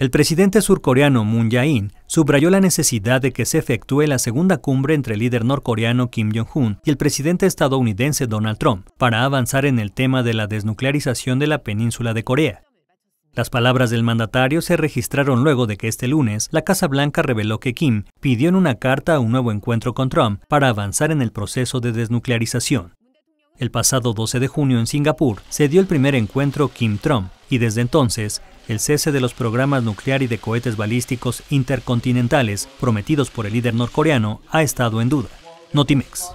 El presidente surcoreano Moon Jae-in subrayó la necesidad de que se efectúe la segunda cumbre entre el líder norcoreano Kim Jong-un y el presidente estadounidense Donald Trump para avanzar en el tema de la desnuclearización de la península de Corea. Las palabras del mandatario se registraron luego de que este lunes la Casa Blanca reveló que Kim pidió en una carta un nuevo encuentro con Trump para avanzar en el proceso de desnuclearización. El pasado 12 de junio en Singapur se dio el primer encuentro Kim-Trump y desde entonces el cese de los programas nuclear y de cohetes balísticos intercontinentales prometidos por el líder norcoreano ha estado en duda. Notimex.